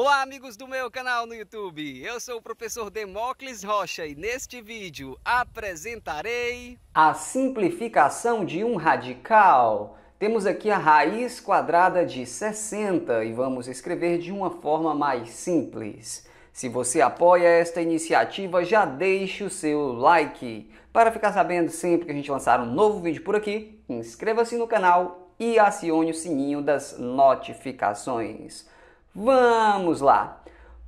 Olá amigos do meu canal no YouTube, eu sou o professor Demócles Rocha e neste vídeo apresentarei a simplificação de um radical. Temos aqui a raiz quadrada de 60 e vamos escrever de uma forma mais simples. Se você apoia esta iniciativa, já deixe o seu like. Para ficar sabendo sempre que a gente lançar um novo vídeo por aqui, inscreva-se no canal e acione o sininho das notificações. Vamos lá!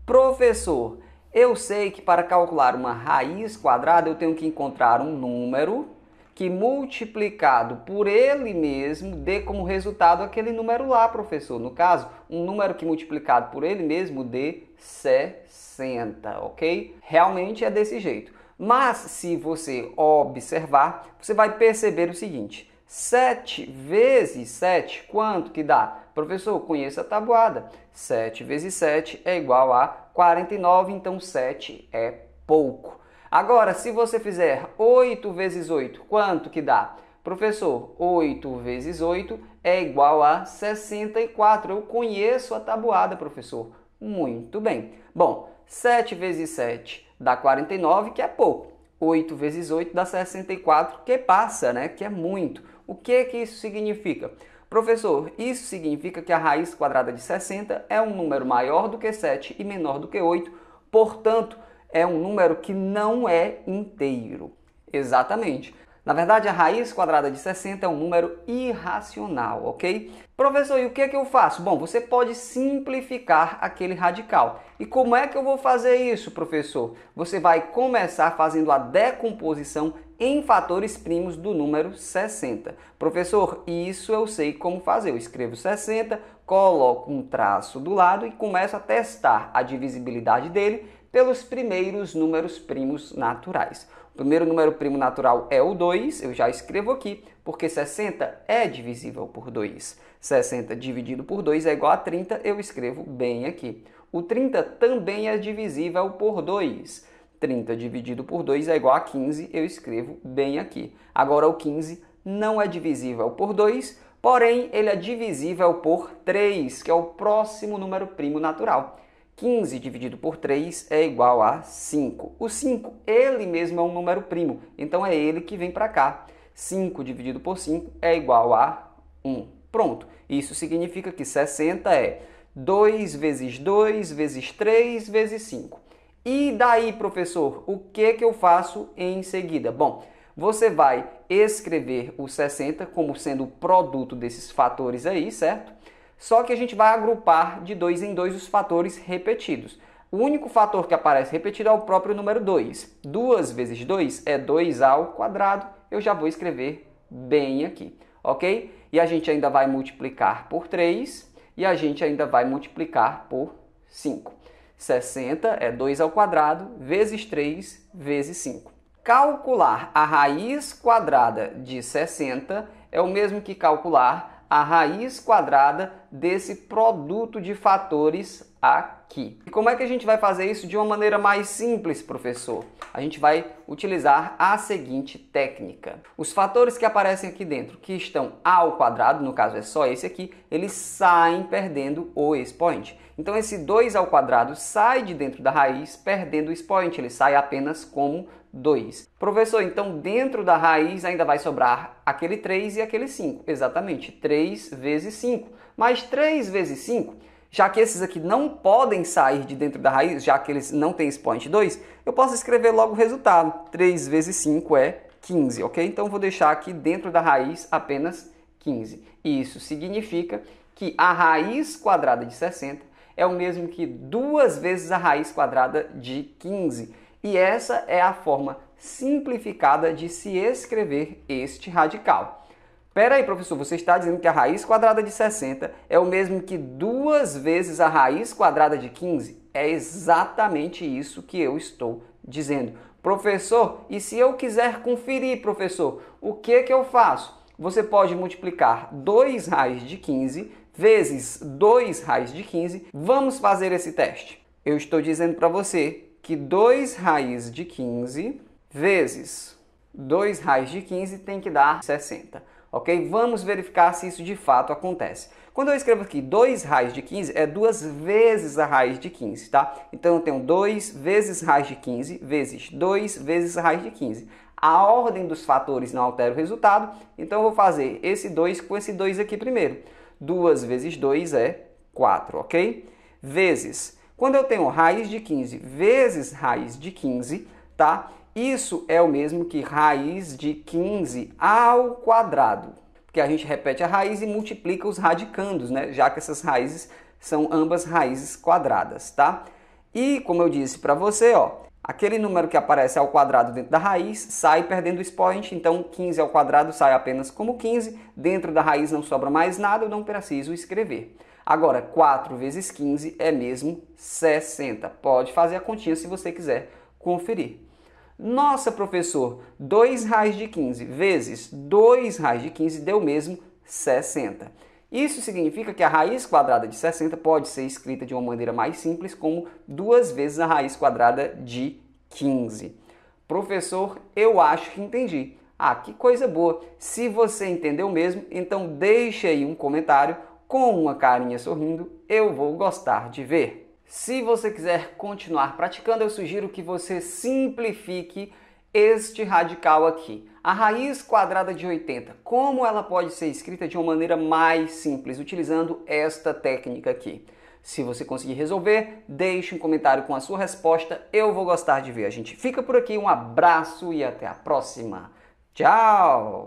Professor, eu sei que para calcular uma raiz quadrada eu tenho que encontrar um número que multiplicado por ele mesmo dê como resultado aquele número lá, professor. No caso, um número que multiplicado por ele mesmo dê 60, ok? Realmente é desse jeito. Mas se você observar, você vai perceber o seguinte: 7 vezes 7, quanto que dá? Professor, conheça a tabuada. 7 vezes 7 é igual a 49, então 7 é pouco. Agora, se você fizer 8 vezes 8, quanto que dá? Professor, 8 vezes 8 é igual a 64. Eu conheço a tabuada, professor. Muito bem. Bom, 7 vezes 7 dá 49, que é pouco. 8 vezes 8 dá 64, que passa, né? Que é muito. O que é que isso significa? Professor, isso significa que a raiz quadrada de 60 é um número maior do que 7 e menor do que 8, portanto, é um número que não é inteiro. Exatamente. Na verdade, a raiz quadrada de 60 é um número irracional, ok? Professor, e o que é que eu faço? Bom, você pode simplificar aquele radical. E como é que eu vou fazer isso, professor? Você vai começar fazendo a decomposição em fatores primos do número 60. Professor, isso eu sei como fazer. Eu escrevo 60, coloco um traço do lado e começo a testar a divisibilidade dele pelos primeiros números primos naturais. O primeiro número primo natural é o 2, eu já escrevo aqui, porque 60 é divisível por 2. 60 dividido por 2 é igual a 30, eu escrevo bem aqui. O 30 também é divisível por 2. 30 dividido por 2 é igual a 15, eu escrevo bem aqui. Agora o 15 não é divisível por 2, porém ele é divisível por 3, que é o próximo número primo natural. 15 dividido por 3 é igual a 5. O 5, ele mesmo é um número primo, então é ele que vem para cá. 5 dividido por 5 é igual a 1. Pronto. Isso significa que 60 é 2 vezes 2 vezes 3 vezes 5. E daí, professor, o que, que eu faço em seguida? Bom, você vai escrever o 60 como sendo o produto desses fatores aí, certo? só que a gente vai agrupar de dois em dois os fatores repetidos. O único fator que aparece repetido é o próprio número 2. 2 vezes 2 é 2 ao quadrado. Eu já vou escrever bem aqui, ok? E a gente ainda vai multiplicar por 3 e a gente ainda vai multiplicar por 5. 60 é 2 ao quadrado vezes 3 vezes 5. Calcular a raiz quadrada de 60 é o mesmo que calcular a raiz quadrada desse produto de fatores aqui. E como é que a gente vai fazer isso de uma maneira mais simples, professor? A gente vai utilizar a seguinte técnica. Os fatores que aparecem aqui dentro, que estão a ao quadrado, no caso é só esse aqui, eles saem perdendo o expoente. Então esse 2 ao quadrado sai de dentro da raiz perdendo o expoente, ele sai apenas como 2. Professor, então dentro da raiz ainda vai sobrar aquele 3 e aquele 5. Exatamente, 3 vezes 5. Mas mais 3 vezes 5, já que esses aqui não podem sair de dentro da raiz, já que eles não têm expoente 2, eu posso escrever logo o resultado. 3 vezes 5 é 15, ok? Então vou deixar aqui dentro da raiz apenas 15. Isso significa que a raiz quadrada de 60 é o mesmo que 2 vezes a raiz quadrada de 15. E essa é a forma simplificada de se escrever este radical. Pera aí, professor, você está dizendo que a raiz quadrada de 60 é o mesmo que duas vezes a raiz quadrada de 15? É exatamente isso que eu estou dizendo. Professor, e se eu quiser conferir, professor, o que que eu faço? Você pode multiplicar 2 raiz de 15 vezes 2 raiz de 15. Vamos fazer esse teste. Eu estou dizendo para você que 2 raiz de 15 vezes 2 raiz de 15 tem que dar 60 ok? Vamos verificar se isso de fato acontece. Quando eu escrevo aqui 2 raiz de 15, é duas vezes a raiz de 15, tá? Então eu tenho 2 vezes raiz de 15 vezes 2 vezes raiz de 15. A ordem dos fatores não altera o resultado, então eu vou fazer esse 2 com esse 2 aqui primeiro. 2 vezes 2 é 4, ok? Vezes. Quando eu tenho raiz de 15 vezes raiz de 15, tá? Isso é o mesmo que raiz de 15 ao quadrado, porque a gente repete a raiz e multiplica os radicandos, né? já que essas raízes são ambas raízes quadradas, tá? E como eu disse para você, ó, aquele número que aparece ao quadrado dentro da raiz sai perdendo o expoente, então 15 ao quadrado sai apenas como 15, dentro da raiz não sobra mais nada, eu não preciso escrever. Agora, 4 vezes 15 é mesmo 60. Pode fazer a continha se você quiser conferir. Nossa, professor, 2 raiz de 15 vezes 2 raiz de 15 deu mesmo 60. Isso significa que a raiz quadrada de 60 pode ser escrita de uma maneira mais simples como 2 vezes a raiz quadrada de 15. Professor, eu acho que entendi. Ah, que coisa boa! Se você entendeu mesmo, então deixe aí um comentário com uma carinha sorrindo, eu vou gostar de ver. Se você quiser continuar praticando, eu sugiro que você simplifique este radical aqui. A raiz quadrada de 80, como ela pode ser escrita de uma maneira mais simples, utilizando esta técnica aqui? Se você conseguir resolver, deixe um comentário com a sua resposta, eu vou gostar de ver. A gente fica por aqui, um abraço e até a próxima. Tchau!